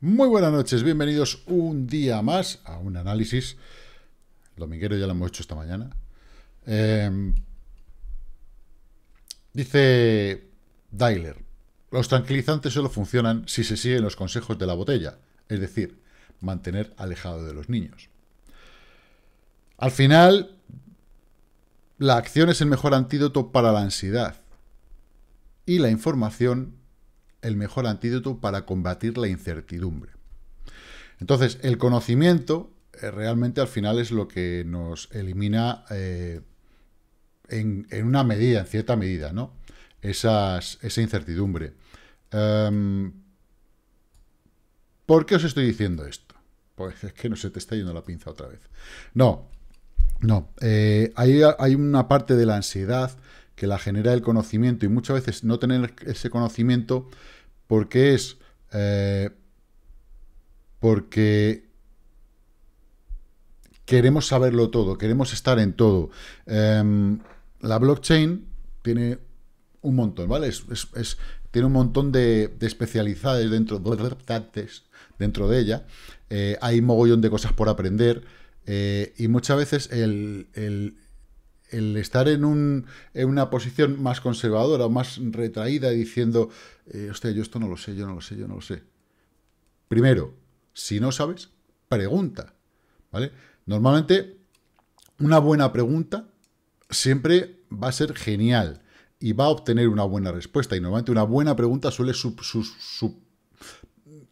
Muy buenas noches, bienvenidos un día más a un análisis. El dominguero ya lo hemos hecho esta mañana. Em, dice Dyler, los tranquilizantes solo funcionan si se siguen los consejos de la botella, es decir, mantener alejado de los niños. Al final, la acción es el mejor antídoto para la ansiedad y la información el mejor antídoto para combatir la incertidumbre. Entonces, el conocimiento eh, realmente al final es lo que nos elimina eh, en, una medida, en cierta medida, ¿no? esa incertidumbre. Em, ¿Por qué os estoy diciendo esto? Pues es que no se te está yendo la pinza otra vez. No, no. Eh, hay, hay, una parte de la ansiedad que la genera el conocimiento y muchas veces no tener ese conocimiento porque es eh, porque queremos saberlo todo, queremos estar en todo. Em, la blockchain tiene un montón, ¿vale? Es, tiene un montón de, de especialidades dentro, dentro de ella. Eh, hay mogollón de cosas por aprender eh, y muchas veces el el estar en, una posición más conservadora o más retraída diciendo, eh, hostia, yo esto no lo sé, yo no lo sé, yo no lo sé. Primero, si no sabes, pregunta, ¿vale? Normalmente, una buena pregunta siempre va a ser genial y va a obtener una buena respuesta. Y normalmente una buena pregunta suele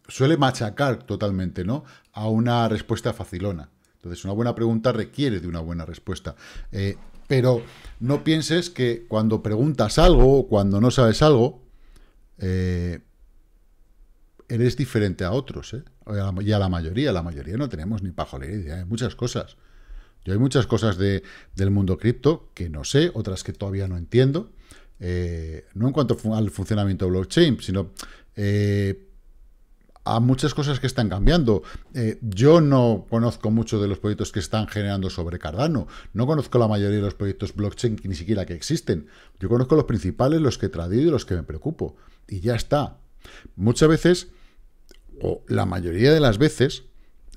suele machacar totalmente, ¿no? A una respuesta facilona. Entonces, una buena pregunta requiere de una buena respuesta. Eh, pero no pienses que cuando preguntas algo o cuando no sabes algo, eh, eres diferente a otros, ¿eh? Y a la mayoría, la mayoría no tenemos ni pajolera idea, hay muchas cosas. Yo hay muchas cosas del mundo cripto que no sé, otras que todavía no entiendo, eh, no en cuanto al funcionamiento de blockchain, sino eh, a muchas cosas que están cambiando. Eh, yo no conozco mucho de los proyectos que están generando sobre Cardano. No conozco la mayoría de los proyectos blockchain ni siquiera que existen. Yo conozco los principales, los que traído y los que me preocupo. Y ya está. Muchas veces, o la mayoría de las veces,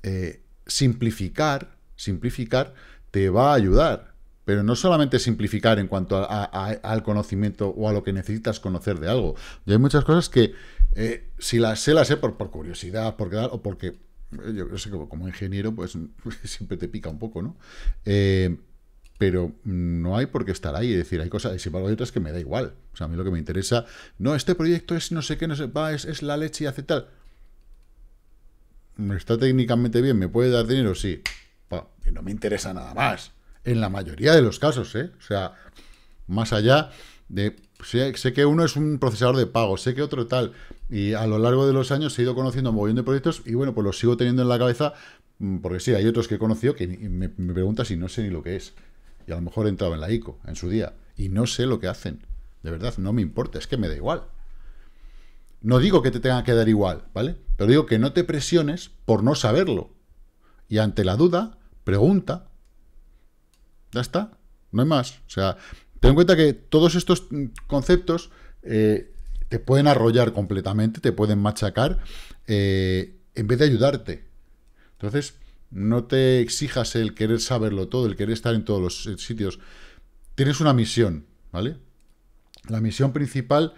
eh, simplificar, simplificar te va a ayudar. Pero no solamente simplificar en cuanto al conocimiento o a lo que necesitas conocer de algo. Y hay muchas cosas que eh, si las sé, las sé por, por curiosidad, o porque, eh, yo sé, como, como ingeniero, pues siempre te pica un poco, ¿no? Eh, pero no hay por qué estar ahí. y decir, hay cosas, y sin embargo hay otras que me da igual. O sea, a mí lo que me interesa, no, este proyecto es no sé qué, no sé, va, es, es la leche y hace tal. Está técnicamente bien, me puede dar dinero, sí. no me interesa nada más. En la mayoría de los casos, ¿eh? O sea, más allá de sé, que uno es un procesador de pago, sé que otro tal. Y a lo largo de los años he ido conociendo un montón de proyectos y bueno, pues los sigo teniendo en la cabeza mm, porque sí, hay otros que he conocido que me, me si no sé ni lo que es. Y a lo mejor he entrado en la ICO en su día y no sé lo que hacen. De verdad, no me importa, es que me da igual. No digo que te tenga que dar igual, ¿vale? Pero digo que no te presiones por no saberlo. Y ante la duda, pregunta. Ya está, no hay más. O sea, Ten en cuenta que todos estos conceptos eh, te pueden arrollar completamente, te pueden machacar, eh, en vez de ayudarte. Entonces, no te exijas el querer saberlo todo, el querer estar en todos los eh, sitios. Tienes una misión, ¿vale? La misión principal,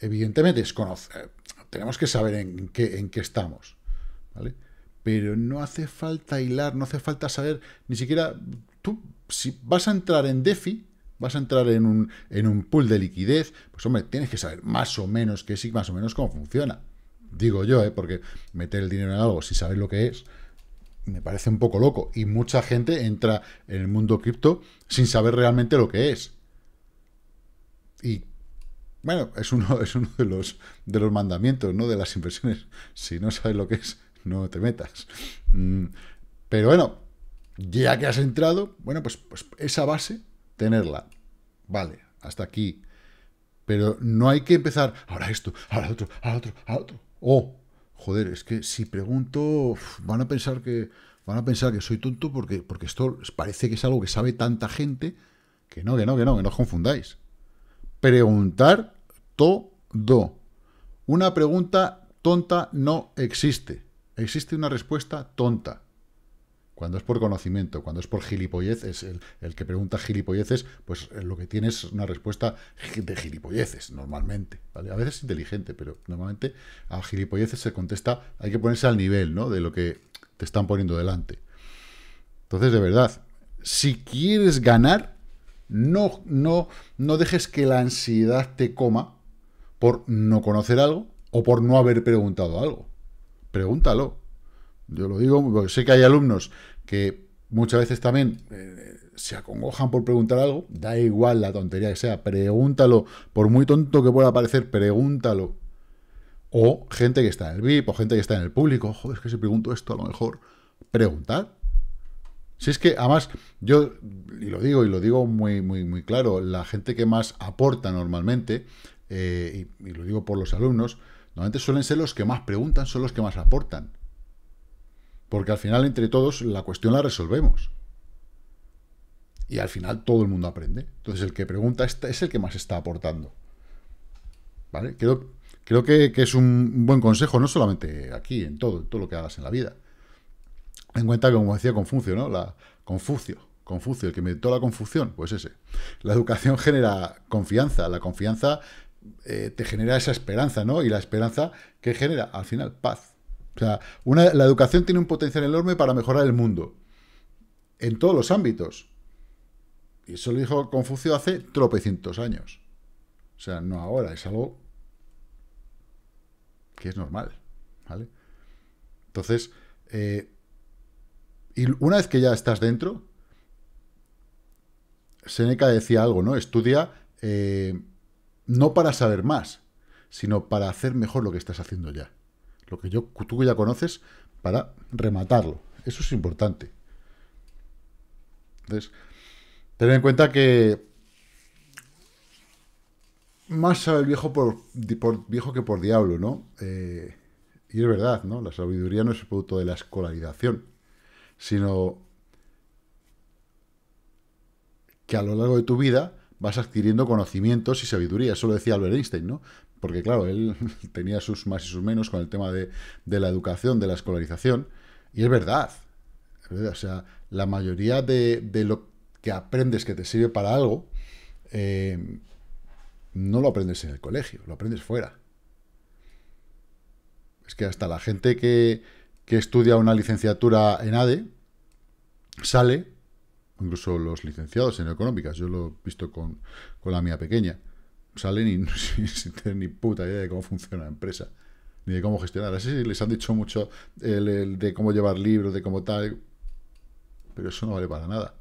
evidentemente, es conocer. Tenemos que saber en qué, en qué estamos, ¿vale? Pero no hace falta hilar, no hace falta saber, ni siquiera tú, si vas a entrar en DeFi, vas a entrar en un, pool de liquidez, pues hombre, tienes que saber más o menos qué es y más o menos cómo funciona. Digo yo, ¿eh? porque meter el dinero en algo si saber lo que es, me parece un poco loco. Y mucha gente entra en el mundo cripto sin saber realmente lo que es. Y bueno, es uno, es uno de, los, de los mandamientos, ¿no? De las inversiones. Si no sabes lo que es, no te metas. Mm, pero bueno, ya que has entrado, bueno, pues, pues esa base tenerla. Vale, hasta aquí. Pero no hay que empezar, ahora esto, ahora otro, ahora otro, ahora otro. O, joder, es que si pregunto, van a pensar que, van a pensar que soy tonto porque, porque esto parece que es algo que sabe tanta gente. Que no, que no, que no, que no os confundáis. Preguntar todo. Una pregunta tonta no existe. Existe una respuesta tonta. Cuando es por conocimiento, cuando es por gilipolleces, el, el que pregunta gilipolleces, pues eh, lo que tiene es una respuesta de gilipolleces, normalmente. A veces es inteligente, pero normalmente a gilipolleces se contesta, hay que ponerse al nivel ¿no? de lo que te están poniendo delante. Entonces, de verdad, si quieres ganar, no, no, no dejes que la ansiedad te coma por no conocer algo o por no haber preguntado algo. Pregúntalo. Yo lo digo porque sé que hay alumnos que muchas veces también eh, se acongojan por preguntar algo. Da igual la tontería que sea, pregúntalo. Por muy tonto que pueda parecer, pregúntalo. O gente que está en el VIP, o gente que está en el público. Joder, es que si pregunto esto, a lo mejor preguntar. Si es que, además, yo, y lo digo, y lo digo muy, muy, muy claro, la gente que más aporta normalmente, eh, y, lo digo por los alumnos, normalmente suelen ser los que más preguntan, son los que más aportan. Porque al final, entre todos, la cuestión la resolvemos. Y al final todo el mundo aprende. Entonces, el que pregunta es el que más está aportando. ¿Vale? Creo, que, es un buen consejo, no solamente aquí, en todo, todo lo que hagas en la vida. En cuenta, que como decía Confucio, ¿no? La, Confucio, Confucio, el que inventó la confusión, pues ese. La educación genera confianza, la confianza eh, te genera esa esperanza, ¿no? Y la esperanza, ¿qué genera? Al final, paz. O sea, la educación tiene un potencial enorme para mejorar el mundo. En todos los ámbitos. Y eso lo dijo Confucio hace tropecientos años. O sea, no ahora, es algo que es normal. ¿Vale? Entonces, eh, y una vez que ya estás dentro, Seneca decía algo, ¿no? Estudia eh, no para saber más, sino para hacer mejor lo que estás haciendo ya lo que yo, tú ya conoces, para rematarlo. Eso es importante. Entonces, tener en cuenta que más sabe el viejo por, viejo que por diablo, ¿no? Eh, y es verdad, ¿no? La sabiduría no es el producto de la escolarización, sino que a lo largo de tu vida vas adquiriendo conocimientos y sabiduría. Eso lo decía Albert Einstein, ¿no? porque claro, él tenía sus más y sus menos con el tema de, la educación, de la escolarización, y es verdad, o sea, la mayoría de, lo que aprendes que te sirve para algo, eh, no lo aprendes en el colegio, lo aprendes fuera. Es que hasta la gente que, estudia una licenciatura en ADE sale, incluso los licenciados en económicas, yo lo he visto con la mía pequeña, salen y ni puta idea de cómo funciona la empresa, ni de cómo gestionar. Así les han dicho mucho el, de cómo llevar libros, de cómo tal, pero eso no vale para nada.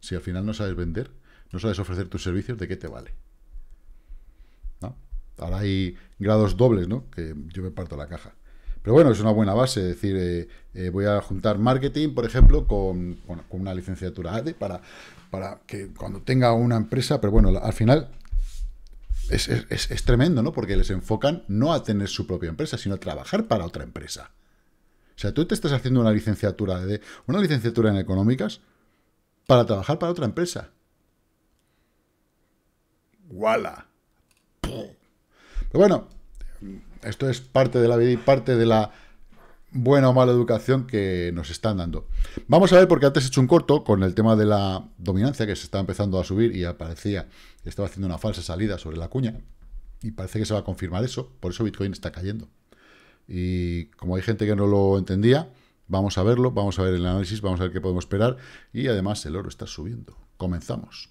Si al final no sabes vender, no sabes ofrecer tus servicios, ¿de qué te vale? ¿No? Ahora hay grados dobles, ¿no? Que yo me parto la caja. Pero bueno, es una buena base, es decir, eh, eh, voy a juntar marketing, por ejemplo, con, una licenciatura ADE para, para que cuando tenga una empresa, pero bueno, al final es, tremendo, ¿no? Porque les enfocan no a tener su propia empresa, sino a trabajar para otra empresa. O sea, tú te estás haciendo una licenciatura de una licenciatura en económicas para trabajar para otra empresa. ¡Wala! Pero bueno, esto es parte de la vida y parte de la buena o mala educación que nos están dando. Vamos a ver, porque antes he hecho un corto con el tema de la dominancia que se está empezando a subir y aparecía estaba haciendo una falsa salida sobre la cuña y parece que se va a confirmar eso, por eso Bitcoin está cayendo. Y como hay gente que no lo entendía, vamos a verlo, vamos a ver el análisis, vamos a ver qué podemos esperar y además el oro está subiendo. Comenzamos.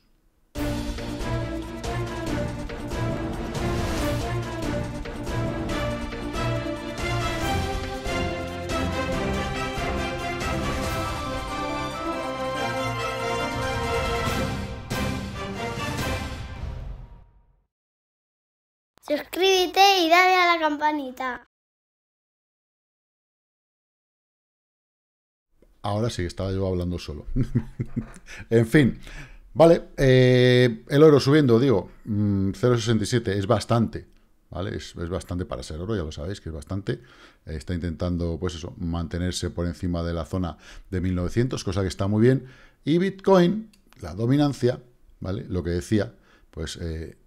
suscríbete y dale a la campanita. Ahora sí, estaba yo hablando solo. en fin, vale, eh, el oro subiendo, digo, 0,67 mm, es bastante, ¿vale? Es, bastante para ser oro, ya lo sabéis que es bastante. Está intentando, pues eso, mantenerse por encima de la zona de 1900, cosa que está muy bien. Y Bitcoin, la dominancia, ¿vale? Lo que decía, pues eh,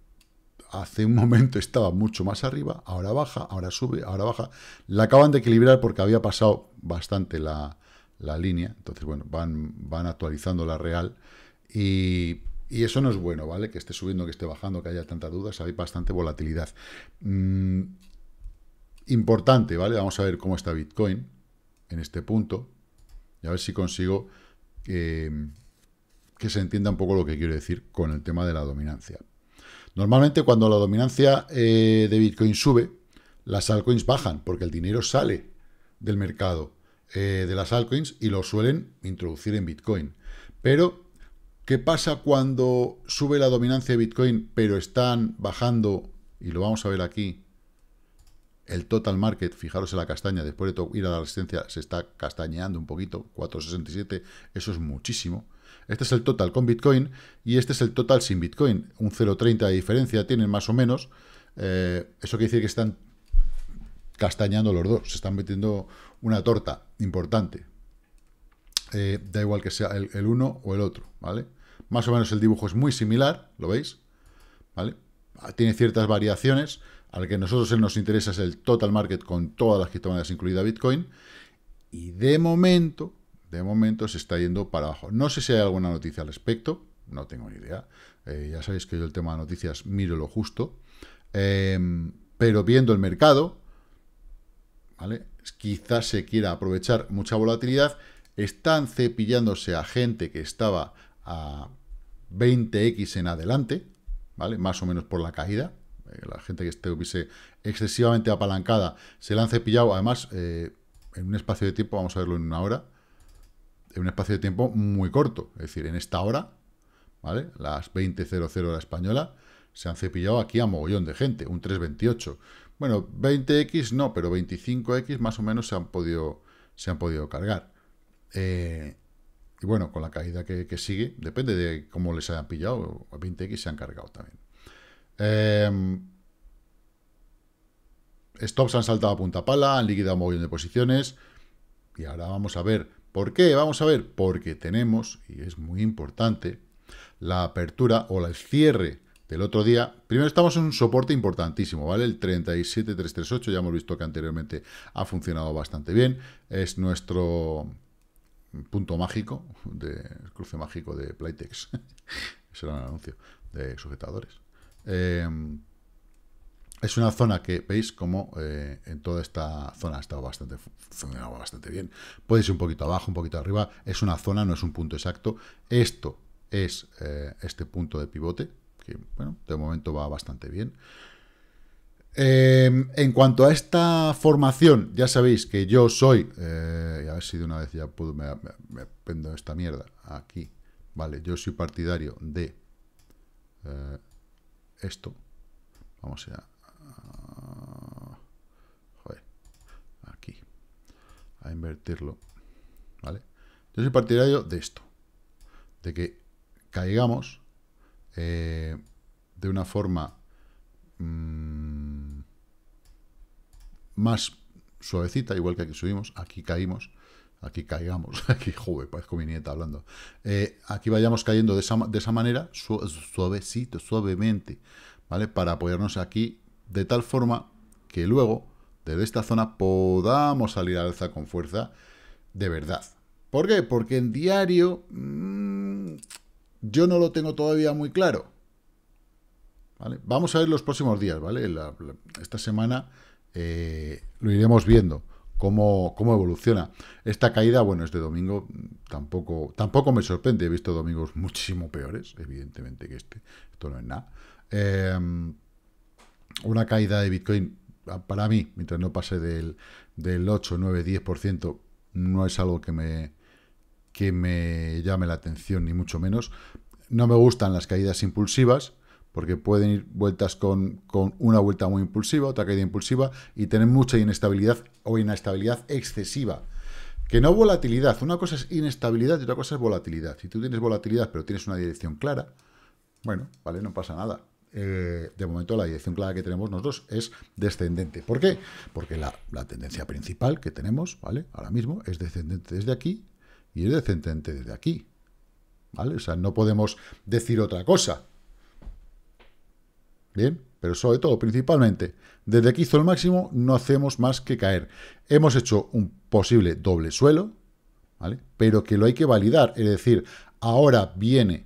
hace un momento estaba mucho más arriba, ahora baja, ahora sube, ahora baja. La acaban de equilibrar porque había pasado bastante la, línea, entonces bueno, van, van actualizando la real y, eso no es bueno, ¿vale? Que esté subiendo, que esté bajando, que haya tanta dudas, hay bastante volatilidad. Mm, importante, ¿vale? Vamos a ver cómo está Bitcoin en este punto y a ver si consigo... Eh, que se entienda un poco lo que quiero decir con el tema de la dominancia. Normalmente cuando la dominancia eh, de Bitcoin sube, las altcoins bajan porque el dinero sale del mercado eh, de las altcoins y lo suelen introducir en Bitcoin. Pero, ¿qué pasa cuando sube la dominancia de Bitcoin pero están bajando, y lo vamos a ver aquí, el total market, fijaros en la castaña, después de ir a la resistencia se está castañeando un poquito, 467, eso es muchísimo. Este es el total con Bitcoin y este es el total sin Bitcoin. Un 0,30 de diferencia tienen más o menos. Eh, eso quiere decir que están castañando los dos, se están metiendo una torta importante. Eh, da igual que sea el, el, uno o el otro, ¿vale? Más o menos el dibujo es muy similar, ¿lo veis? ¿Vale? Ah, tiene ciertas variaciones, al que nosotros nos interesa es el total market con todas las criptomonedas, incluida Bitcoin, y de momento, de momento se está yendo para abajo. No sé si hay alguna noticia al respecto, no tengo ni idea. Eh, ya sabéis que yo el tema de noticias miro lo justo. Em, pero viendo el mercado, quizás se quiera aprovechar mucha volatilidad. Están cepillándose a gente que estaba a 20x en adelante, ¿vale? Más o menos por la caída. Eh, la gente que estuviese excesivamente apalancada se la han cepillado, además, eh, en un espacio de tiempo, vamos a verlo en una hora, en un espacio de tiempo muy corto, es decir, en esta hora, ¿vale? Las 20.00 la española, se han cepillado aquí a mogollón de gente, un 328. Bueno, 20X no, pero 25X más o menos se han podido, se han podido cargar. Eh, y bueno, con la caída que, que sigue, depende de cómo les hayan pillado, a 20X se han cargado también. Em, stops han saltado a punta pala, han liquidado un de posiciones. Y ahora vamos a ver por qué. Vamos a ver porque tenemos, y es muy importante, la apertura o el cierre del otro día. Primero estamos en un soporte importantísimo, ¿vale? El 37338, ya hemos visto que anteriormente ha funcionado bastante bien. Es nuestro punto mágico, de cruce mágico de Playtex. será era un anuncio de sujetadores. Em, es una zona que, veis, como eh, en toda esta zona ha estado bastante, funcionado bastante bien. puede ser un poquito abajo, un poquito arriba. Es una zona, no es un punto exacto. Esto es eh, este punto de pivote, que, bueno, de momento va bastante bien. Em, en cuanto a esta formación, ya sabéis que yo soy... Eh, a ver si de una vez ya puedo... Me, me, prendo esta mierda aquí. Vale, yo soy partidario de esto. Vamos a... aquí. A invertirlo. ¿Vale? Yo soy partidario de esto. De que caigamos eh, de una forma mm, más suavecita, igual que aquí subimos, aquí caímos, aquí caigamos, aquí, joder, parezco mi nieta hablando, eh, aquí vayamos cayendo de esa, manera, suavecito, suavemente, ¿vale? Para apoyarnos aquí de tal forma que luego, desde esta zona, podamos salir al alza con fuerza de verdad. ¿Por qué? Porque en diario mm, yo no lo tengo todavía muy claro. ¿Vale? Vamos a ver los próximos días, ¿vale? esta semana eh, lo iremos viendo cómo, evoluciona. Esta caída, bueno, es este domingo tampoco, tampoco me sorprende. He visto domingos muchísimo peores, evidentemente, que este. Esto no es nada. Em, una caída de Bitcoin, ah, para mí, mientras no pase del, del 8, 9, 10%, no es algo que me, que me llame la atención, ni mucho menos. No me gustan las caídas impulsivas, porque pueden ir vueltas con, una vuelta muy impulsiva, otra caída impulsiva, y tener mucha inestabilidad o inestabilidad excesiva. Que no volatilidad, una cosa es inestabilidad y otra cosa es volatilidad. Si tú tienes volatilidad pero tienes una dirección clara, bueno, vale, no pasa nada. Eh, de momento la dirección clara que tenemos nosotros es descendente. ¿Por qué? Porque la, la tendencia principal que tenemos, ¿vale? Ahora mismo es descendente desde aquí y es descendente desde aquí. ¿Vale? O sea, no podemos decir otra cosa. Bien, pero sobre todo, principalmente, desde aquí hizo el máximo no hacemos más que caer. Hemos hecho un posible doble suelo, ¿vale? Pero que lo hay que validar, es decir, ahora viene,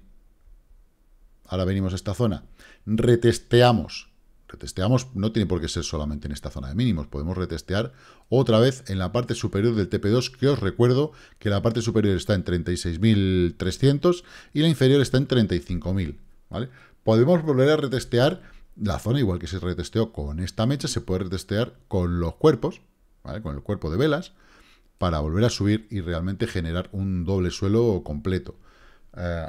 ahora venimos a esta zona, retesteamos, retesteamos no tiene por qué ser solamente en esta zona de mínimos, podemos retestear otra vez en la parte superior del TP2, que os recuerdo que la parte superior está en 36.300 y la inferior está en 35.000, ¿vale? Podemos volver a retestear la zona, igual que se retesteó con esta mecha, se puede retestear con los cuerpos, ¿vale? con el cuerpo de velas, para volver a subir y realmente generar un doble suelo completo. Eh,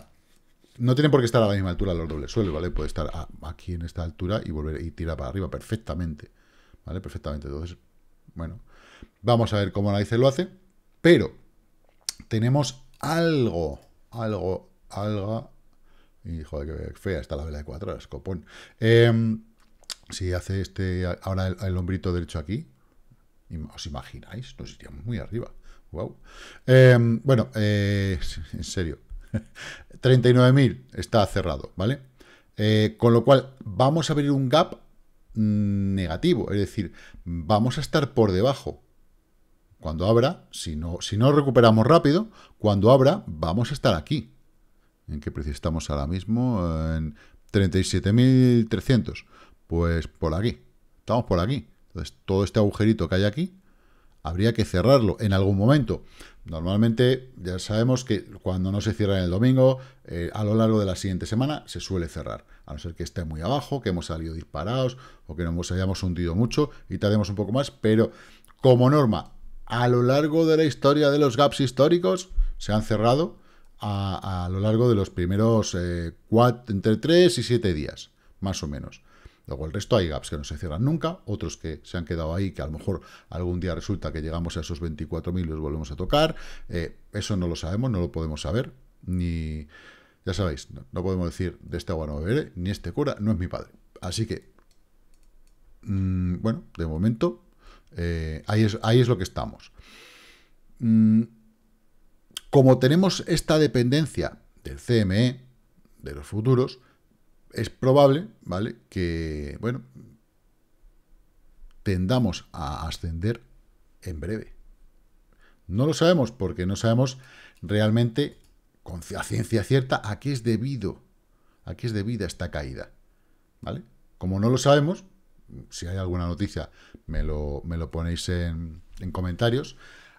no tienen por qué estar a la misma altura los dobles suelos, ¿vale? Puede estar aquí en esta altura y volver y tirar para arriba perfectamente, ¿vale? Perfectamente. Entonces, bueno, vamos a ver cómo la ICE lo hace, pero tenemos algo, algo, algo, y joder, que fea está la vela de cuatro horas, em, si hace este ahora el, lombrito hombrito derecho aquí, ¿os imagináis? Nos iríamos muy arriba. Wow. Em, bueno, eh, en serio. 39.000 está cerrado, ¿vale? Eh, con lo cual, vamos a abrir un gap mm, negativo, es decir, vamos a estar por debajo. Cuando abra, si no, si no recuperamos rápido, cuando abra, vamos a estar aquí. ¿En qué precio estamos ahora mismo? En 37.300. Pues por aquí. Estamos por aquí. Entonces, todo este agujerito que hay aquí, habría que cerrarlo en algún momento. Normalmente, ya sabemos que cuando no se cierra en el domingo, eh, a lo largo de la siguiente semana se suele cerrar. A no ser que esté muy abajo, que hemos salido disparados o que nos hayamos hundido mucho y tardemos un poco más, pero como norma, a lo largo de la historia de los gaps históricos, se han cerrado a, lo largo de los primeros eh, entre 3 y 7 días, más o menos. Luego el resto hay gaps que no se cierran nunca, otros que se han quedado ahí, que a lo mejor algún día resulta que llegamos a esos 24.000 y los volvemos a tocar. Eh, eso no lo sabemos, no lo podemos saber, ni... Ya sabéis, no, podemos decir de este agua no beberé, ni este cura no es mi padre. Así que, mm, bueno, de momento, eh, ahí, es, ahí es lo que estamos. Mm, como tenemos esta dependencia del CME, de los futuros, es probable, ¿vale?, que, bueno, tendamos a ascender en breve. No lo sabemos porque no sabemos realmente con ciencia cierta a qué es debido, a qué es debida esta caída, ¿vale? Como no lo sabemos, si hay alguna noticia me lo, ponéis en, en comentarios,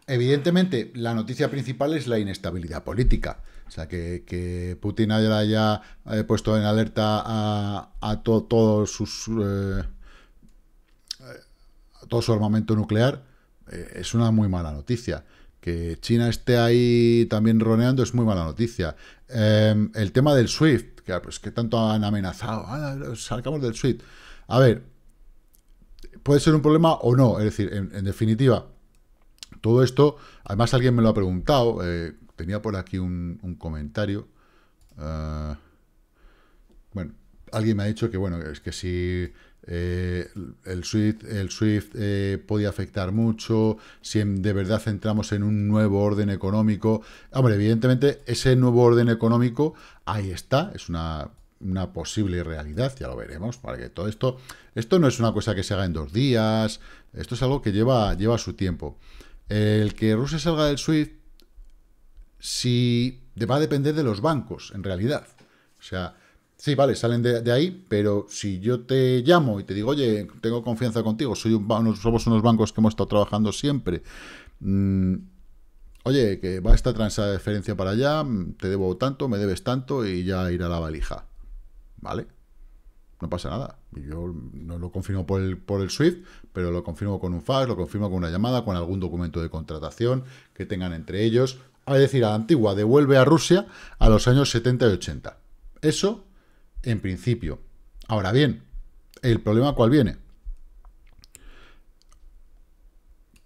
Evidentemente, la noticia principal es la inestabilidad política. O sea, que, que Putin haya eh, puesto en alerta a, todos sus. Eh, a todo su armamento nuclear eh, es una muy mala noticia. Que China esté ahí también roneando es muy mala noticia. Em, el tema del SWIFT, que, ah, pues, que tanto han amenazado, ah, sacamos del SWIFT. A ver, puede ser un problema o no. Es decir, en definitiva, todo esto, además alguien me lo ha preguntado, eh, tenía por aquí un, comentario. Eh, bueno, alguien me ha dicho que bueno, es que si eh, el Swift, el Swift podía afectar mucho, si de verdad entramos en un nuevo orden económico. Hombre, evidentemente ese nuevo orden económico ahí está, es una, una posible realidad, ya lo veremos, para que todo esto, esto no es una cosa que se haga en dos días, esto es algo que lleva, lleva su tiempo. El que Rusia salga del SWIFT, si va a depender de los bancos, en realidad. O sea, sí, vale, salen de, ahí, pero si yo te llamo y te digo, oye, tengo confianza contigo, soy somos unos bancos que hemos estado trabajando siempre. Mm, oye, que va esta transferencia para allá, mm, te debo tanto, me debes tanto y ya irá la valija. ¿Vale? no pasa nada. Yo no lo confirmo por el, SWIFT, pero lo confirmo con un fax, lo confirmo con una llamada, con algún documento de contratación que tengan entre ellos. Es decir, a la antigua, devuelve a Rusia a los años 70 y 80. Eso, en principio. Ahora bien, ¿el problema cuál viene?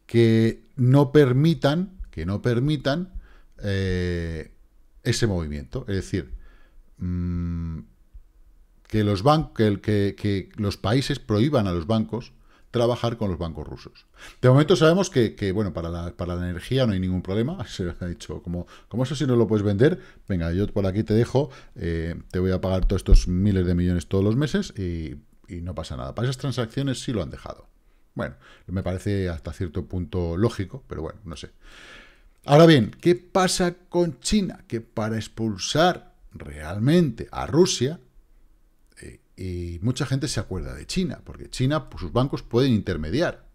Que no permitan, que no permitan eh, ese movimiento. Es decir, mm, que los, que, los países prohíban a los bancos trabajar con los bancos rusos. De momento sabemos que, bueno, para la, energía no hay ningún problema, se ha dicho, como, como eso si no lo puedes vender, venga, yo por aquí te dejo, eh, te voy a pagar todos estos miles de millones todos los meses y, y, no pasa nada. Para esas transacciones sí lo han dejado. Bueno, me parece hasta cierto punto lógico, pero bueno, no sé. Ahora bien, ¿qué pasa con China? Que para expulsar realmente a Rusia, y mucha gente se acuerda de China, porque China, pues, sus bancos pueden intermediar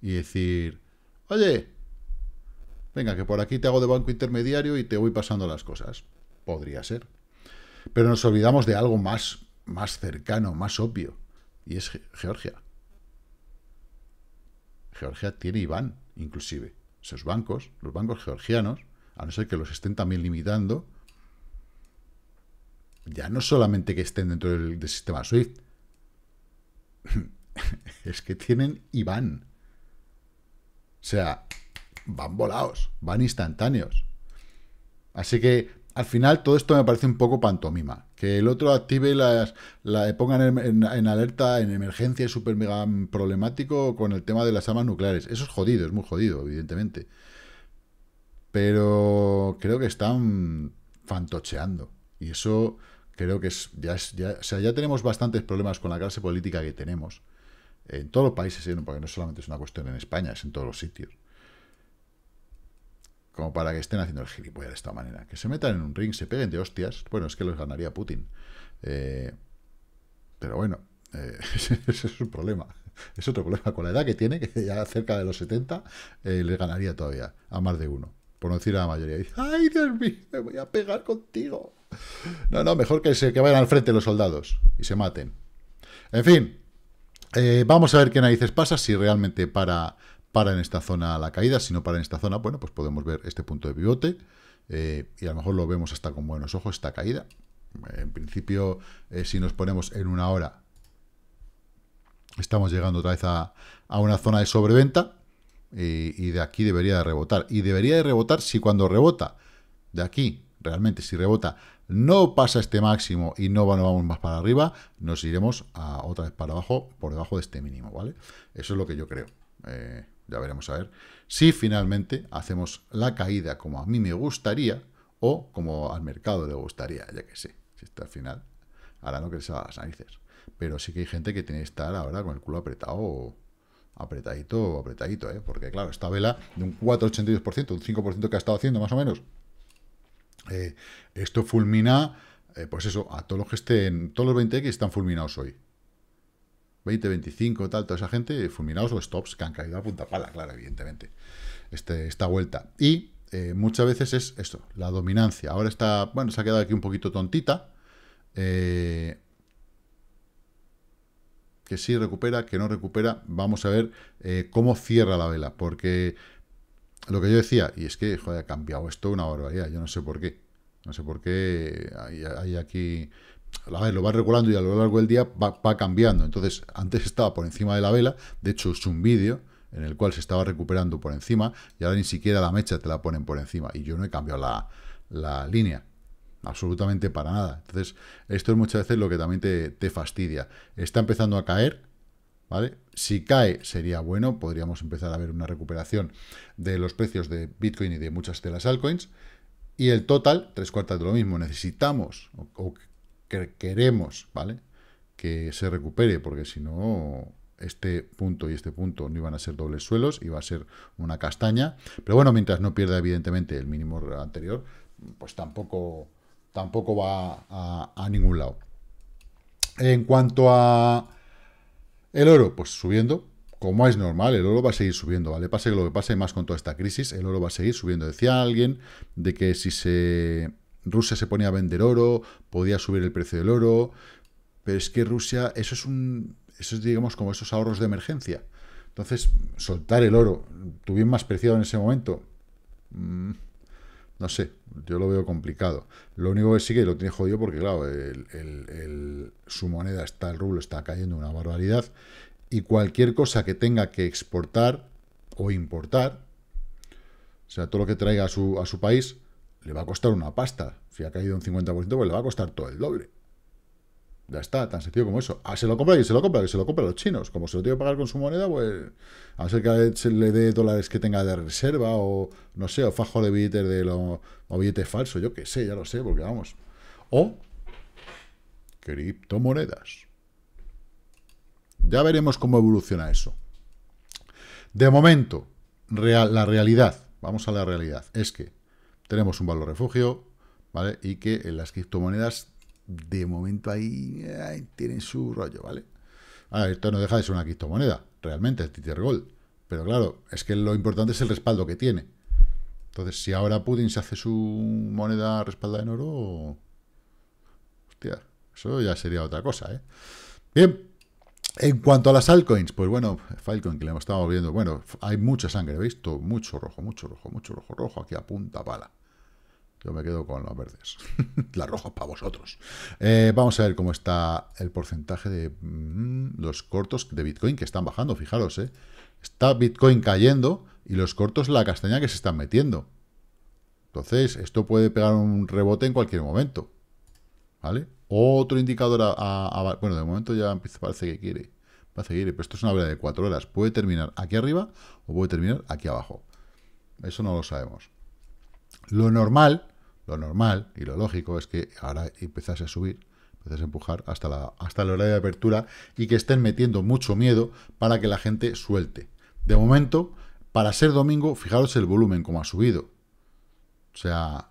y decir, oye, venga, que por aquí te hago de banco intermediario y te voy pasando las cosas. Podría ser. Pero nos olvidamos de algo más, más cercano, más obvio, y es Georgia. Georgia tiene Iván, inclusive. Sus bancos, los bancos georgianos, a no ser que los estén también limitando, ya no solamente que estén dentro del, sistema SWIFT, es que tienen y van. O sea, van volados, van instantáneos. Así que al final todo esto me parece un poco pantomima. Que el otro active las, la pongan en, en, alerta, en emergencia, es súper mega problemático con el tema de las armas nucleares. Eso es jodido, es muy jodido, evidentemente. Pero creo que están fantocheando. Y eso creo que es, ya, es, ya, o sea, ya tenemos bastantes problemas con la clase política que tenemos en todos los países, ¿eh? porque no solamente es una cuestión en España, es en todos los sitios. Como para que estén haciendo el gilipollas de esta manera. Que se metan en un ring, se peguen de hostias. Bueno, es que los ganaría Putin. Eh, pero bueno, eh, ese, es un problema. Es otro problema. Con la edad que tiene, que ya cerca de los 70, eh, le ganaría todavía a más de uno. Por no decir a la mayoría. ¡Ay, Dios mío! Me voy a pegar contigo. No, no, mejor que, se, que vayan al frente los soldados y se maten. En fin, eh, vamos a ver qué narices pasa, si realmente para, para en esta zona la caída, si no para en esta zona, bueno, pues podemos ver este punto de pivote eh, y a lo mejor lo vemos hasta con buenos ojos esta caída. En principio, eh, si nos ponemos en una hora, estamos llegando otra vez a, una zona de sobreventa y, y, de aquí debería de rebotar. Y debería de rebotar si cuando rebota de aquí, realmente si rebota no pasa este máximo y no vamos más para arriba, nos iremos a otra vez para abajo, por debajo de este mínimo, ¿vale? Eso es lo que yo creo. Eh, ya veremos a ver si finalmente hacemos la caída como a mí me gustaría o como al mercado le gustaría, ya que sé. Si está al final, ahora no que a las narices. Pero sí que hay gente que tiene que estar ahora con el culo apretado apretadito, apretadito, ¿eh? Porque claro, esta vela de un 4,82%, un 5% que ha estado haciendo más o menos, eh, esto fulmina, eh, pues eso, a todos los que estén, todos los 20X están fulminados hoy. 20, 25, tal, toda esa gente, eh, fulminados los stops que han caído a punta pala, claro, evidentemente, este, esta vuelta. Y muchas veces es esto, la dominancia. Ahora está, bueno, se ha quedado aquí un poquito tontita. que sí recupera, que no recupera. Vamos a ver cómo cierra la vela, porque lo que yo decía, y es que, joder, ha cambiado esto una barbaridad, yo no sé por qué. No sé por qué hay, aquí... A ver, lo va regulando y a lo largo del día va, cambiando. Entonces, antes estaba por encima de la vela, de hecho es un vídeo en el cual se estaba recuperando por encima y ahora ni siquiera la mecha te la ponen por encima. Y yo no he cambiado la, línea, absolutamente para nada. Entonces, esto es muchas veces lo que también te fastidia. Está empezando a caer, ¿vale? Si cae sería bueno, podríamos empezar a ver una recuperación de los precios de Bitcoin y de muchas de las altcoins. Y el total, tres cuartas de lo mismo, necesitamos o, queremos, ¿vale? Que se recupere, porque si no, este punto y este punto no iban a ser dobles suelos, iba a ser una castaña. Pero bueno, mientras no pierda evidentemente el mínimo anterior, pues tampoco, tampoco va a ningún lado. En cuanto a el oro, pues subiendo, como es normal, el oro va a seguir subiendo, ¿vale? Pase lo que pase más con toda esta crisis, el oro va a seguir subiendo. Decía alguien de que si se Rusia se ponía a vender oro, podía subir el precio del oro, pero es que Rusia, eso es un, eso es, digamos, como esos ahorros de emergencia. Entonces, soltar el oro, tu más preciado en ese momento, mm, no sé, yo lo veo complicado. Lo único que sí que lo tiene jodido porque, claro, su moneda está, el rublo está cayendo una barbaridad y cualquier cosa que tenga que exportar o importar, o sea, todo lo que traiga a su, a su país, le va a costar una pasta. Si ha caído un 50%, pues le va a costar todo el doble. Ya está, tan sencillo como eso. Ah, se lo compra y se lo compra, que se lo compra los chinos. Como se lo tiene que pagar con su moneda, pues a ver ser que le dé dólares que tenga de reserva o no sé, o fajo de billetes de los o billetes falsos, yo qué sé, ya lo sé, porque vamos. O criptomonedas. Ya veremos cómo evoluciona eso. De momento, la realidad, vamos a la realidad, es que tenemos un valor refugio, ¿vale? Y que en las criptomonedas de momento ahí tienen su rollo, ¿vale? esto no deja de ser una criptomoneda, realmente, el Tether Gold. Pero claro, es que lo importante es el respaldo que tiene. Entonces, si ahora Putin se hace su moneda respaldada en oro, hostia, eso ya sería otra cosa, ¿eh? Bien, en cuanto a las altcoins, pues bueno, Filecoin que le hemos estado viendo, bueno, hay mucha sangre, ¿veis? visto mucho rojo, mucho rojo, mucho rojo, rojo, aquí apunta bala pala. Yo me quedo con las verdes. las rojas para vosotros. Eh, vamos a ver cómo está el porcentaje de mm, los cortos de Bitcoin que están bajando. Fijaros, eh. Está Bitcoin cayendo y los cortos la castaña que se están metiendo. Entonces, esto puede pegar un rebote en cualquier momento. ¿Vale? Otro indicador a, Bueno, de momento ya parece que quiere. Parece que quiere, pero esto es una vela de cuatro horas. Puede terminar aquí arriba o puede terminar aquí abajo. Eso no lo sabemos. Lo normal, lo normal y lo lógico es que ahora empezase a subir, empezás a empujar hasta, la, hasta la hora de apertura y que estén metiendo mucho miedo para que la gente suelte. De momento, para ser domingo, fijaros el volumen como ha subido. O sea,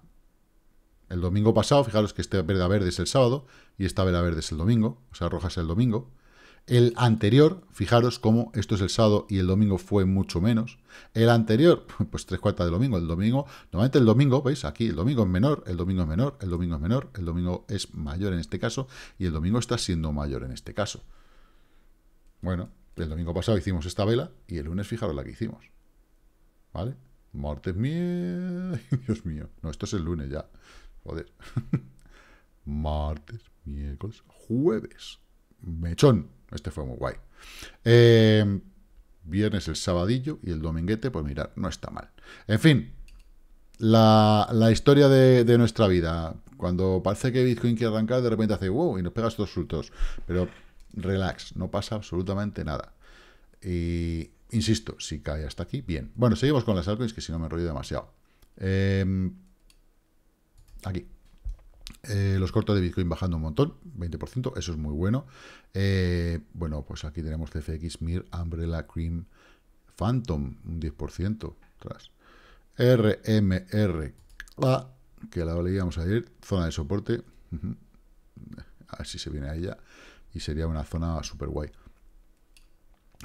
el domingo pasado, fijaros que esta vela verde es el sábado y esta vela verde es el domingo, o sea, roja es el domingo. El anterior, fijaros cómo esto es el sábado y el domingo fue mucho menos. El anterior, pues tres cuartas del domingo. El domingo, normalmente el domingo, veis aquí, el domingo es menor, el domingo es menor, el domingo es menor, el domingo es mayor en este caso y el domingo está siendo mayor en este caso. Bueno, el domingo pasado hicimos esta vela y el lunes fijaros la que hicimos. ¿Vale? Martes, mi Dios mío. No, esto es el lunes ya. Joder. Martes, miércoles, jueves mechón. Este fue muy guay. Eh, viernes, el sabadillo y el dominguete, pues mirar, no está mal. En fin, la, historia de, nuestra vida. Cuando parece que Bitcoin quiere arrancar, de repente hace wow y nos pegas estos frutos. Pero relax, no pasa absolutamente nada. Y insisto, si cae hasta aquí, bien. Bueno, seguimos con las altcoins que si no me enrollo demasiado. Em, aquí. Eh, los cortos de Bitcoin bajando un montón, 20%, eso es muy bueno. Eh, bueno, pues aquí tenemos CFX, MIR, Umbrella, Cream, Phantom, un 10%. Tras. RMR, que la a ir, zona de soporte. A ver si se viene a ella. Y sería una zona super guay.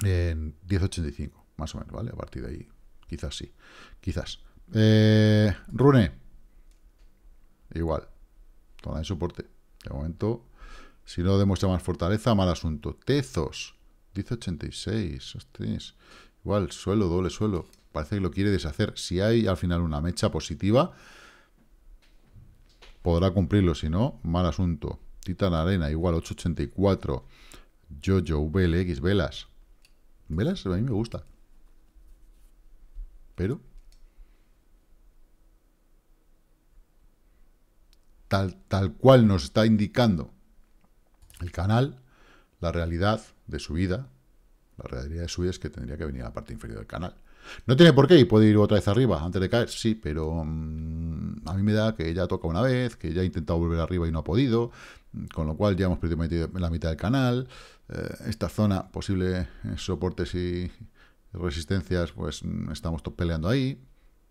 En 10.85, más o menos, ¿vale? A partir de ahí, quizás sí. Quizás. Eh, rune, igual. Toma de soporte. De momento, si no demuestra más fortaleza, mal asunto. Tezos, 10.86. Hostias. Igual, suelo, doble suelo. Parece que lo quiere deshacer. Si hay al final una mecha positiva, podrá cumplirlo. Si no, mal asunto. Titan Arena, igual, 8.84. Jojo, VLX, velas. Velas a mí me gusta. Pero tal, cual nos está indicando el canal, la realidad de su vida, la realidad de su es que tendría que venir a la parte inferior del canal. No tiene por qué y puede ir otra vez arriba antes de caer, sí, pero mm, a mí me da que ya toca una vez, que ya ha intentado volver arriba y no ha podido, mm, con lo cual ya hemos perdido la mitad del canal. Eh, esta zona, posible eh, soportes y resistencias, pues mm, estamos peleando ahí.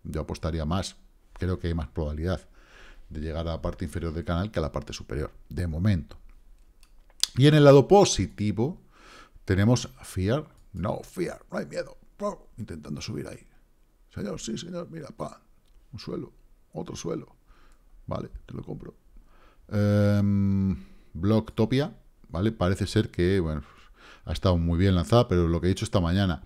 Yo apostaría más, creo que hay más probabilidad de llegar a la parte inferior del canal que a la parte superior, de momento. Y en el lado positivo tenemos fear, no fear, no hay miedo, intentando subir ahí. Señor, sí, señor, mira, pa, un suelo, otro suelo, vale, te lo compro. Um, Blocktopia, vale, parece ser que, bueno, ha estado muy bien lanzada, pero lo que he dicho esta mañana,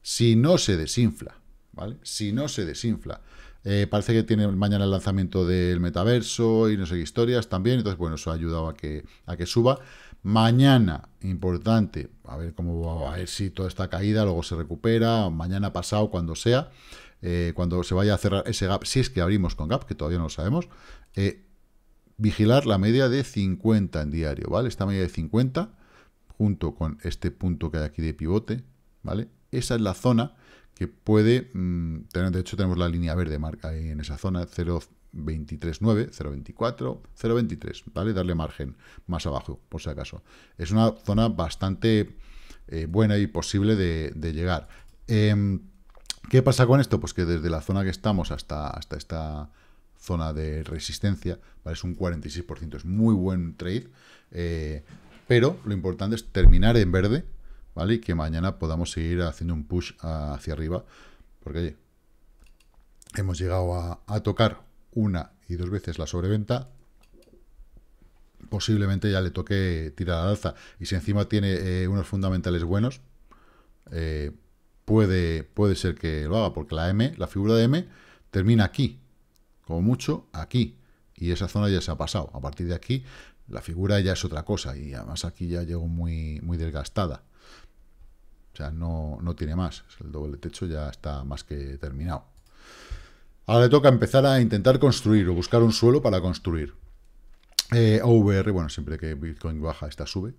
si no se desinfla, ¿vale? Si no se desinfla, eh, parece que tiene mañana el lanzamiento del metaverso y no sé qué historias también. Entonces, bueno, eso ha ayudado a que, a que suba. Mañana, importante, a ver cómo va, a ver si toda esta caída luego se recupera, mañana pasado, cuando sea, eh, cuando se vaya a cerrar ese gap, si es que abrimos con gap, que todavía no lo sabemos, eh, vigilar la media de 50 en diario, ¿vale? Esta media de 50, junto con este punto que hay aquí de pivote, ¿vale? Esa es la zona que puede mm, tener, de hecho tenemos la línea verde marca ahí en esa zona, 0.239, 0.24, 0.23, ¿vale? Darle margen más abajo, por si acaso. Es una zona bastante eh, buena y posible de, llegar. Em, ¿Qué pasa con esto? Pues que desde la zona que estamos hasta, hasta esta zona de resistencia, es un 46%, es muy buen trade, eh, pero lo importante es terminar en verde, ¿vale? Y que mañana podamos seguir haciendo un push hacia arriba, porque hemos llegado a, tocar una y dos veces la sobreventa, posiblemente ya le toque tirar la alza. Y si encima tiene eh, unos fundamentales buenos, eh, puede, puede ser que lo haga, porque la M, la figura de M, termina aquí, como mucho aquí. Y esa zona ya se ha pasado. A partir de aquí, la figura ya es otra cosa. Y además aquí ya llego muy, muy desgastada. O sea, no, tiene más. El doble techo ya está más que terminado. Ahora le toca empezar a intentar construir o buscar un suelo para construir. OVR, eh, bueno, siempre que Bitcoin baja, esta sube.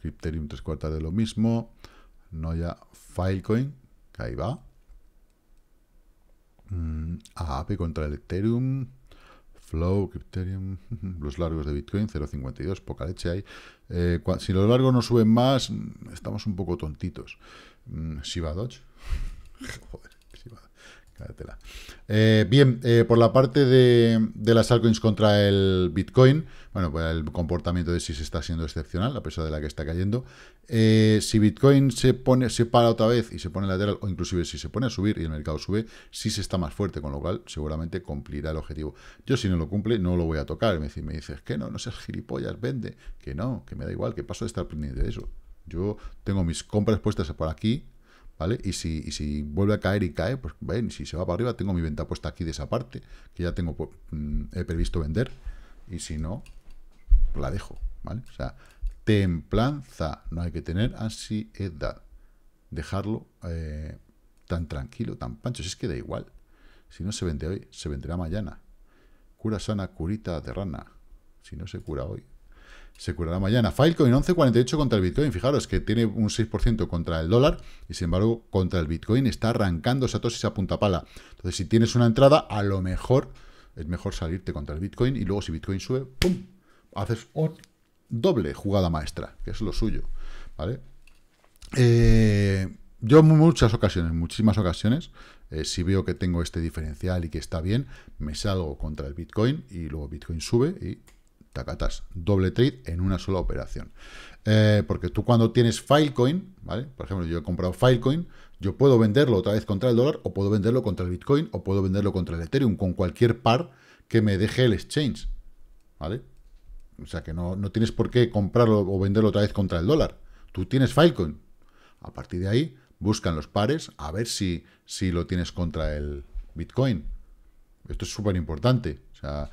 Crypterium tres cuartas de lo mismo. no ya Filecoin, que ahí va. Mm, AAP contra el Ethereum. Flow, Crypterium, los largos de Bitcoin, 0.52, poca leche hay. Eh, si los largos no suben más, estamos un poco tontitos. Mm, Shiba Dodge, joder. Eh, bien, eh, por la parte de, las altcoins contra el Bitcoin, bueno, pues el comportamiento de se está siendo excepcional, a pesar de la que está cayendo. Eh, si Bitcoin se pone, se para otra vez y se pone lateral, o inclusive si se pone a subir y el mercado sube, se está más fuerte, con lo cual seguramente cumplirá el objetivo. Yo si no lo cumple, no lo voy a tocar. Me me dices que no, no seas gilipollas, vende. Que no, que me da igual, que paso de estar pendiente de eso. Yo tengo mis compras puestas por aquí, ¿Vale? Y si, vuelve a caer y cae, pues ven, si se va para arriba, tengo mi venta puesta aquí de esa parte, que ya tengo pues, mm, he previsto vender, y si no, la dejo, ¿vale? O sea, templanza, no hay que tener ansiedad, dejarlo eh, tan tranquilo, tan pancho, si es que da igual, si no se vende hoy, se venderá mañana, cura sana, curita de si no se cura hoy, se curará mañana. Filecoin 11.48 contra el Bitcoin. Fijaros que tiene un 6% contra el dólar y sin embargo contra el Bitcoin está arrancando esa tosis a punta pala. Entonces si tienes una entrada, a lo mejor es mejor salirte contra el Bitcoin y luego si Bitcoin sube, ¡pum! Haces un doble jugada maestra, que es lo suyo. ¿Vale? Eh, yo en muchas ocasiones, muchísimas ocasiones, eh, si veo que tengo este diferencial y que está bien, me salgo contra el Bitcoin y luego Bitcoin sube y tacatas, doble trade en una sola operación. Eh, porque tú cuando tienes Filecoin, ¿vale? Por ejemplo, yo he comprado Filecoin, yo puedo venderlo otra vez contra el dólar, o puedo venderlo contra el Bitcoin, o puedo venderlo contra el Ethereum, con cualquier par que me deje el exchange, ¿vale? O sea, que no, tienes por qué comprarlo o venderlo otra vez contra el dólar. Tú tienes Filecoin. A partir de ahí, buscan los pares a ver si, si lo tienes contra el Bitcoin. Esto es súper importante. O sea,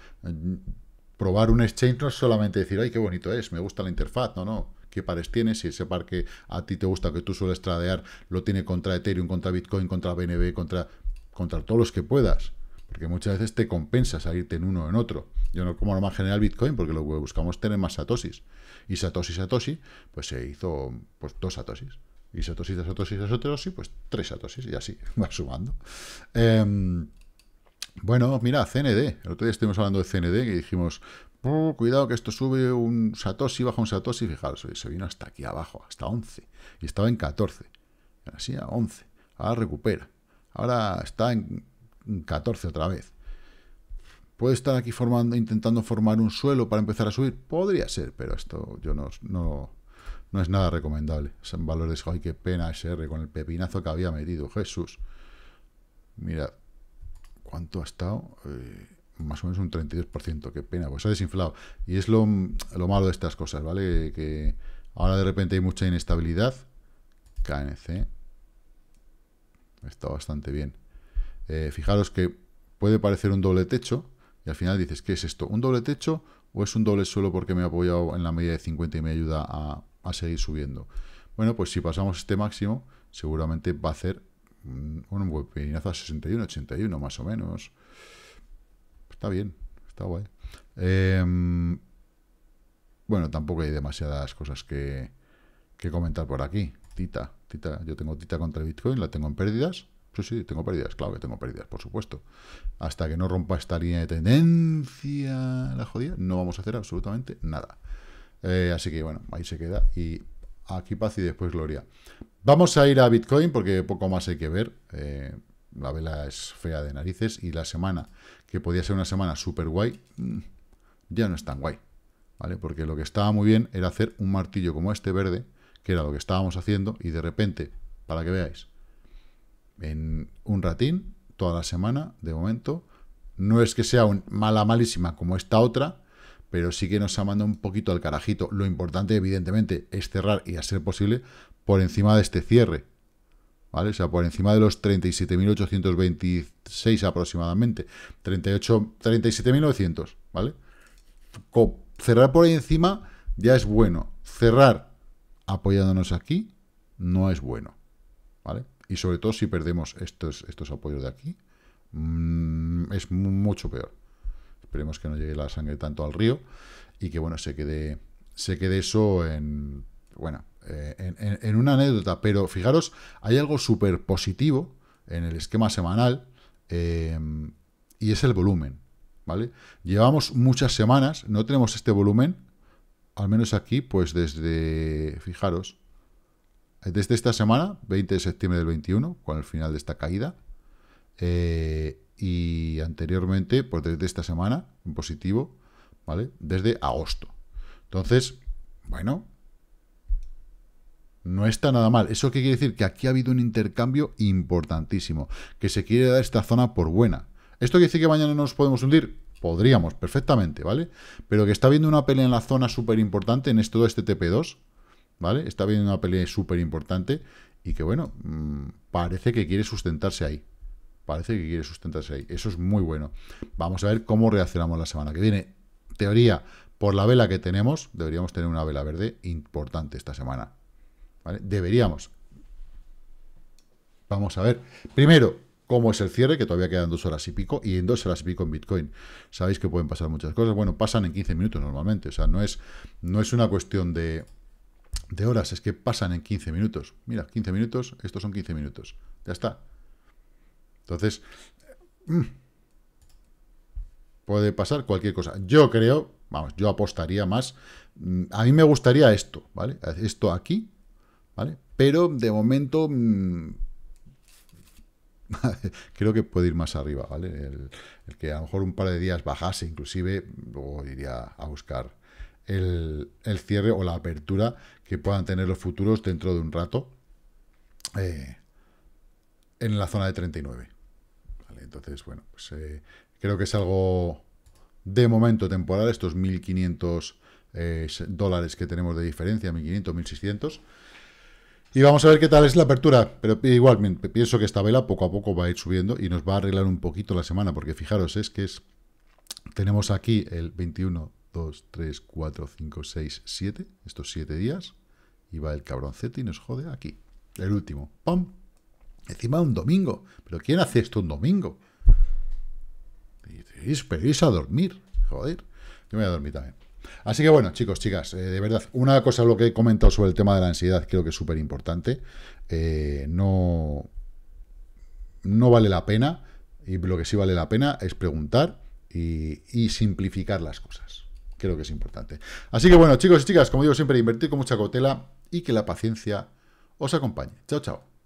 probar un exchange no es solamente decir, ay, qué bonito es, me gusta la interfaz, no, no, qué pares tienes, si ese par que a ti te gusta, que tú sueles tradear, lo tiene contra Ethereum, contra Bitcoin, contra BNB, contra, contra todos los que puedas, porque muchas veces te compensa salirte en uno o en otro. Yo no como más general Bitcoin, porque lo que buscamos es tener más satosis. Y satosis, satosis, pues se hizo pues dos satosis. Y satosis, satosis, satosis, pues tres satosis, y así, va sumando. Em, bueno, mira, CND. El otro día estuvimos hablando de CND y dijimos, cuidado que esto sube un Satoshi, baja un Satoshi. Fijaros, se vino hasta aquí abajo, hasta 11. Y estaba en 14. Así a 11. Ahora recupera. Ahora está en 14 otra vez. ¿Puede estar aquí formando, intentando formar un suelo para empezar a subir? Podría ser, pero esto yo no, no, no es nada recomendable. Son valores, ay, qué pena SR con el pepinazo que había metido. Jesús. Mira, ¿cuánto ha estado? Eh, más o menos un 32%, qué pena, pues ha desinflado. Y es lo, malo de estas cosas, ¿vale? Que ahora de repente hay mucha inestabilidad. KNC está bastante bien. Eh, fijaros que puede parecer un doble techo y al final dices, ¿qué es esto? ¿Un doble techo o es un doble suelo porque me ha apoyado en la media de 50 y me ayuda a, a seguir subiendo? Bueno, pues si pasamos este máximo, seguramente va a hacer un webinazo a 61, 81 más o menos. Está bien, está guay. Em, bueno, tampoco hay demasiadas cosas que, comentar por aquí. Tita, Tita, yo tengo Tita contra el Bitcoin, la tengo en pérdidas. Sí, sí, tengo pérdidas, claro que tengo pérdidas, por supuesto. Hasta que no rompa esta línea de tendencia, la jodida, no vamos a hacer absolutamente nada. Eh, así que bueno, ahí se queda y aquí paz y después gloria. Vamos a ir a Bitcoin porque poco más hay que ver. Eh, la vela es fea de narices y la semana, que podía ser una semana súper guay, mm, ya no es tan guay. ¿Vale? Porque lo que estaba muy bien era hacer un martillo como este verde, que era lo que estábamos haciendo, y de repente, para que veáis, en un ratín, toda la semana, de momento, no es que sea un mala malísima como esta otra, pero sí que nos ha mandado un poquito al carajito. Lo importante, evidentemente, es cerrar y a ser posible por encima de este cierre. ¿Vale? O sea, por encima de los 37.826 aproximadamente. 37.900, ¿vale? cerrar por ahí encima ya es bueno. Cerrar apoyándonos aquí no es bueno, ¿vale? Y sobre todo si perdemos estos, estos apoyos de aquí, mm, es mucho peor. Esperemos que no llegue la sangre tanto al río y que, bueno, se quede, se quede eso en, bueno, eh, en, una anécdota. Pero fijaros, hay algo súper positivo en el esquema semanal eh, y es el volumen, ¿vale? Llevamos muchas semanas, no tenemos este volumen, al menos aquí, pues desde, fijaros, desde esta semana, 20 de septiembre del 21, con el final de esta caída, eh, y anteriormente, pues desde esta semana, en positivo, ¿vale? Desde agosto. Entonces, bueno, no está nada mal. ¿Eso qué quiere decir? Que aquí ha habido un intercambio importantísimo, que se quiere dar esta zona por buena. ¿Esto quiere decir que mañana no nos podemos hundir? Podríamos, perfectamente, ¿vale? Pero que está habiendo una pelea en la zona súper importante, en todo este TP2, ¿vale? Está habiendo una pelea súper importante y que, bueno, mm, parece que quiere sustentarse ahí. Parece que quiere sustentarse ahí. Eso es muy bueno. Vamos a ver cómo reaccionamos la semana que viene. Teoría, por la vela que tenemos, deberíamos tener una vela verde importante esta semana. Deberíamos. Vamos a ver. Primero, cómo es el cierre, que todavía quedan dos horas y pico, y en dos horas y pico en Bitcoin. Sabéis que pueden pasar muchas cosas. Bueno, pasan en 15 minutos normalmente. O sea, no es, no es una cuestión de horas, es que pasan en 15 minutos. Mira, 15 minutos, estos son 15 minutos. Ya está. Entonces, mm, puede pasar cualquier cosa. Yo creo, vamos, yo apostaría más. Mm, a mí me gustaría esto, ¿vale? Esto aquí, ¿vale? Pero de momento mm, creo que puede ir más arriba, ¿vale? El, que a lo mejor un par de días bajase, inclusive, luego iría a buscar el, cierre o la apertura que puedan tener los futuros dentro de un rato eh, en la zona de 39. Entonces, bueno, pues eh, creo que es algo de momento temporal, estos 1.500 eh, dólares que tenemos de diferencia, 1.500, 1.600. Y vamos a ver qué tal es la apertura, pero igual pienso que esta vela poco a poco va a ir subiendo y nos va a arreglar un poquito la semana, porque fijaros, es que tenemos aquí el 21, 2, 3, 4, 5, 6, 7, estos 7 días, y va el cabroncete y nos jode aquí, el último, ¡Pum! Encima un domingo. ¿Pero quién hace esto un domingo? Y a dormir. Joder. Yo me voy a dormir también. Así que bueno, chicos, chicas, eh, de verdad, una cosa lo que he comentado sobre el tema de la ansiedad creo que es súper importante. Eh, no, no vale la pena, y lo que sí vale la pena es preguntar y, simplificar las cosas. Creo que es importante. Así que bueno, chicos y chicas, como digo siempre, invertir con mucha cautela y que la paciencia os acompañe. Chao, chao.